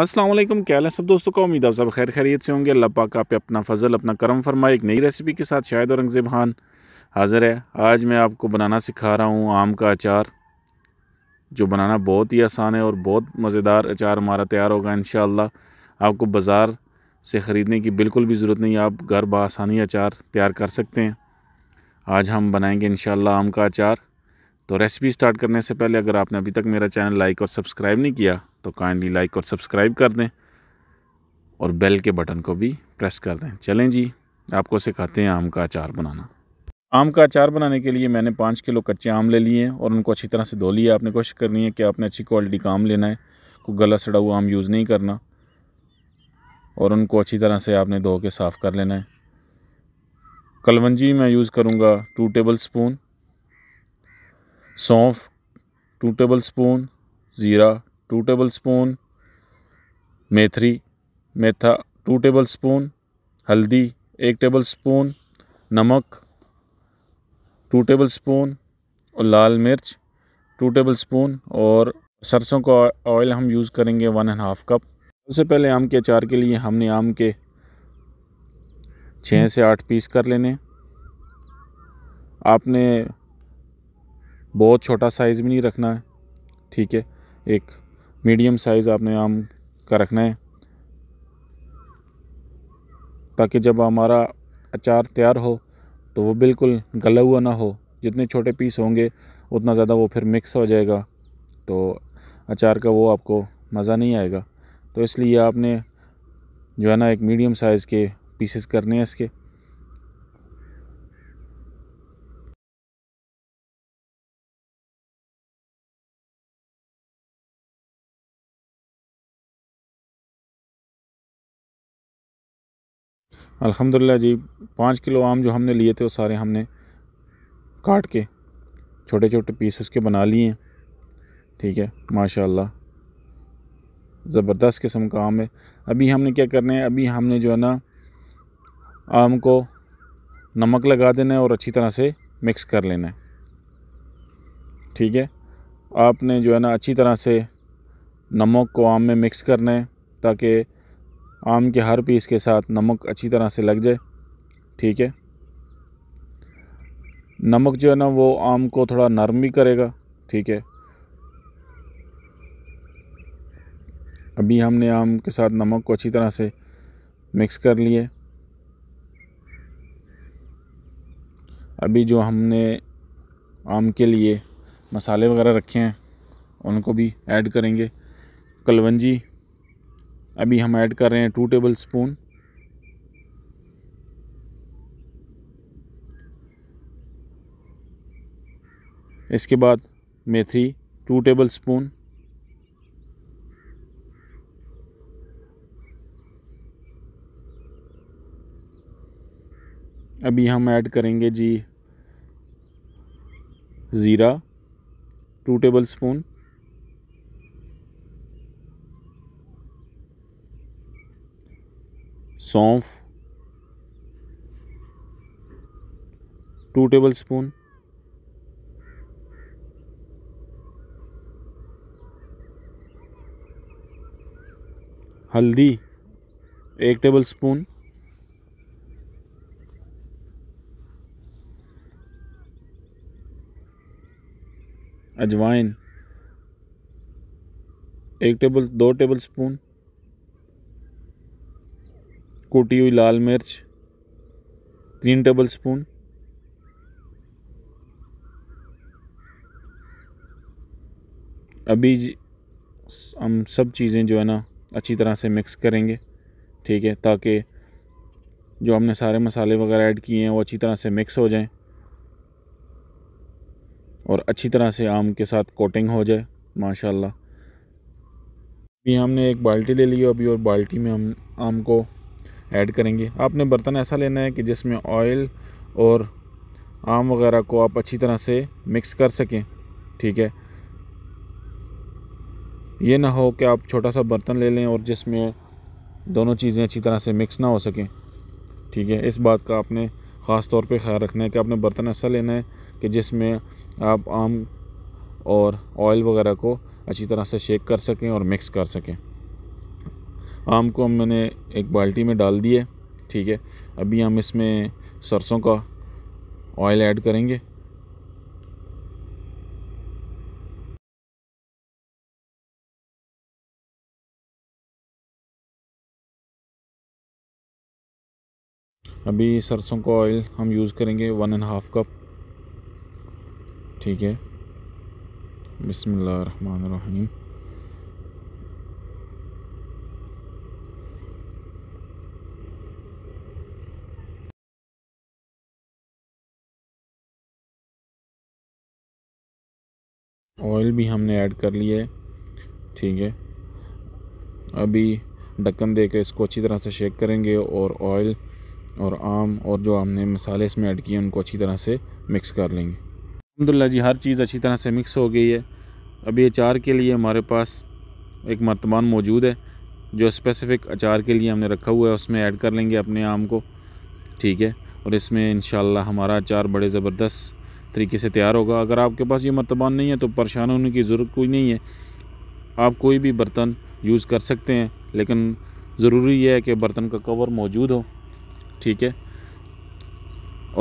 असलम क्या है सब दोस्तों का उम्मीद आप सब खैर खैरियत से होंगे अल्लाह पाक आप अपना फ़जल अपना करम फरमाए एक नई रेसिपी के साथ शायद औरंगज़ेब खान हाज़िर है आज मैं आपको बनाना सिखा रहा हूँ आम का अचार जो बनाना बहुत ही आसान है और बहुत मज़ेदार अचार हमारा तैयार होगा इन आपको बाज़ार से ख़रीदने की बिल्कुल भी ज़रूरत नहीं आप घर बसानी अचार तैयार कर सकते हैं आज हम बनाएंगे इन आम का अचार तो रेसिपी स्टार्ट करने से पहले अगर आपने अभी तक मेरा चैनल लाइक और सब्सक्राइब नहीं किया तो काइंडली लाइक और सब्सक्राइब कर दें और बेल के बटन को भी प्रेस कर दें चलें जी आपको सिखाते हैं आम का अचार बनाना आम का अचार बनाने के लिए मैंने पाँच किलो कच्चे आम ले लिए हैं और उनको अच्छी तरह से धो लिया आपने कोशिश करनी है कि आपने अच्छी क्वालिटी का आम लेना है कोई गला सड़ा हुआ आम यूज़ नहीं करना और उनको अच्छी तरह से आपने धो के साफ़ कर लेना है कलवंजी मैं यूज़ करूँगा टू टेबल स्पून सौंफ टू टेबल स्पून ज़ीरा टू टेबल स्पून मेथरी मेथा टू टेबल स्पून हल्दी एक टेबल स्पून नमक टू टेबल स्पून और लाल मिर्च टू टेबल स्पून और सरसों का ऑयल हम यूज़ करेंगे वन एंड हाफ़ कप सबसे पहले आम के अचार के लिए हमने आम के छः से आठ पीस कर लेने आपने बहुत छोटा साइज़ भी नहीं रखना है ठीक है एक मीडियम साइज़ आपने आम का रखना है ताकि जब हमारा अचार तैयार हो तो वो बिल्कुल गला हुआ ना हो जितने छोटे पीस होंगे उतना ज़्यादा वो फिर मिक्स हो जाएगा तो अचार का वो आपको मज़ा नहीं आएगा तो इसलिए आपने जो है ना एक मीडियम साइज़ के पीसेस करने हैं इसके अल्हम्दुलिल्लाह जी पाँच किलो आम जो हमने लिए थे वो सारे हमने काट के छोटे छोटे पीस उसके बना लिए हैं ठीक है माशाल्लाह ज़बरदस्त किस्म का आम है अभी हमने क्या करना है अभी हमने जो है ना आम को नमक लगा देना है और अच्छी तरह से मिक्स कर लेना है ठीक है आपने जो है ना अच्छी तरह से नमक को आम में मिक्स करना है ताकि आम के हर पीस के साथ नमक अच्छी तरह से लग जाए ठीक है नमक जो है ना वो आम को थोड़ा नरम भी करेगा ठीक है अभी हमने आम के साथ नमक को अच्छी तरह से मिक्स कर लिए अभी जो हमने आम के लिए मसाले वगैरह रखे हैं उनको भी ऐड करेंगे कलवंजी अभी हम ऐड कर रहे हैं टू टेबल स्पून इसके बाद मेथी टू टेबल स्पून अभी हम ऐड करेंगे जी ज़ीरा टू टेबल स्पून सौंफ टू टेबल स्पून हल्दी एक टेबल स्पून अजवाइन एक टेबल दो टेबल स्पून कोटी हुई लाल मिर्च तीन टेबल स्पून अभी हम सब चीज़ें जो है ना अच्छी तरह से मिक्स करेंगे ठीक है ताकि जो हमने सारे मसाले वगैरह ऐड किए हैं वो अच्छी तरह से मिक्स हो जाएं और अच्छी तरह से आम के साथ कोटिंग हो जाए माशाल्लाह अभी हमने एक बाल्टी ले ली अभी और बाल्टी में हम आम को ऐड करेंगे आपने बर्तन ऐसा लेना है कि जिसमें ऑयल और आम वगैरह को आप अच्छी तरह से मिक्स कर सकें ठीक है ये ना हो कि आप छोटा सा बर्तन ले लें और जिसमें दोनों चीज़ें अच्छी तरह से मिक्स ना हो सकें ठीक है इस बात का आपने ख़ास तौर पे ख्याल रखना है कि आपने बर्तन ऐसा लेना है कि जिसमें आप आम और ऑयल वगैरह को अच्छी तरह से शेक कर सकें और मिक्स कर सकें आम को हम मैंने एक बाल्टी में डाल दिए ठीक है अभी हम इसमें सरसों का ऑयल ऐड करेंगे अभी सरसों का ऑयल हम यूज़ करेंगे वन एंड हाफ कप ठीक है बिसमीम ऑयल भी हमने ऐड कर लिया है ठीक है अभी ढक्कन देकर इसको अच्छी तरह से शेक करेंगे और ऑयल और आम और जो हमने मसाले इसमें ऐड किए उनको अच्छी तरह से मिक्स कर लेंगे अलहमदिल्ला जी हर चीज़ अच्छी तरह से मिक्स हो गई है अभी अचार के लिए हमारे पास एक मर्तबान मौजूद है जो स्पेसिफ़िक अचार के लिए हमने रखा हुआ है उसमें ऐड कर लेंगे अपने आम को ठीक है और इसमें इन हमारा अचार बड़े ज़बरदस्त तरीके से तैयार होगा अगर आपके पास ये मरतबान नहीं है तो परेशान होने की ज़रूरत कोई नहीं है आप कोई भी बर्तन यूज़ कर सकते हैं लेकिन ज़रूरी यह है कि बर्तन का कवर मौजूद हो ठीक है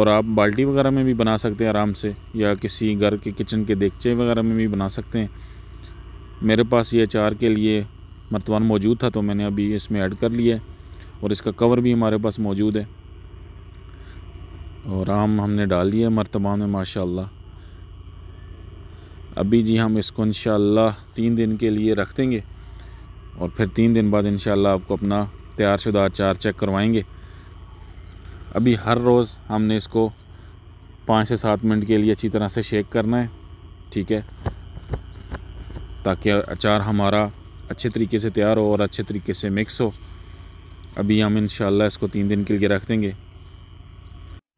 और आप बाल्टी वगैरह में भी बना सकते हैं आराम से या किसी घर के किचन के देखचे वगैरह में भी बना सकते हैं मेरे पास ये अचार के लिए मरतबान मौजूद था तो मैंने अभी इसमें ऐड कर लिया है और इसका कवर भी हमारे पास मौजूद है और आम हमने डाल दिया मरतबा में माशाल्लाह अभी जी हम इसको इन तीन दिन के लिए रख देंगे और फिर तीन दिन बाद इन आपको अपना तैयार शुदा अचार चेक करवाएंगे अभी हर रोज़ हमने इसको पाँच से सात मिनट के लिए अच्छी तरह से शेक करना है ठीक है ताकि अचार हमारा अच्छे तरीके से तैयार हो और अच्छे तरीके से मिक्स हो अभी हम इन इसको तीन दिन के लिए रख देंगे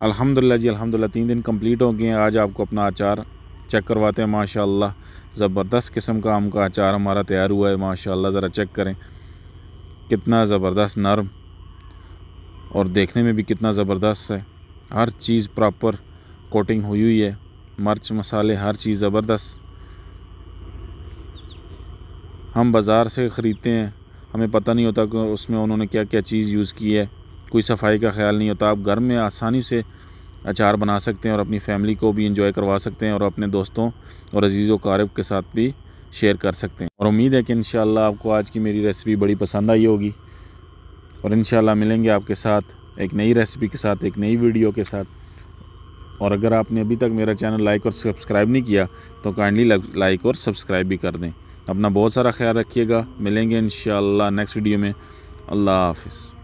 अल्हम्दुलिल्लाह जी अल्हम्दुलिल्लाह तीन दिन कंप्लीट हो गए हैं आज आपको अपना अचार चेक करवाते हैं माशाल्लाह ज़बरदस्त किस्म का आम का अचार हमारा तैयार हुआ है माशाल्लाह ज़रा चेक करें कितना ज़बरदस्त नरम और देखने में भी कितना ज़बरदस्त है हर चीज़ प्रॉपर कोटिंग हुई हुई है मर्च मसाले हर चीज़ ज़बरदस्त हम बाज़ार से ख़रीदते हैं हमें पता नहीं होता कि उसमें उन्होंने क्या क्या चीज़ यूज़ की है कोई सफाई का ख्याल नहीं होता आप घर में आसानी से अचार बना सकते हैं और अपनी फैमिली को भी इंजॉय करवा सकते हैं और अपने दोस्तों और अजीज़ वारब के साथ भी शेयर कर सकते हैं और उम्मीद है कि इन आपको आज की मेरी रेसिपी बड़ी पसंद आई होगी और इन मिलेंगे आपके साथ एक नई रेसिपी के साथ एक नई वीडियो के साथ और अगर आपने अभी तक मेरा चैनल लाइक और सब्सक्राइब नहीं किया तो काइंडली लाइक और सब्सक्राइब भी कर दें अपना बहुत सारा ख्याल रखिएगा मिलेंगे इन नेक्स्ट वीडियो में अल्लाह हाफिज़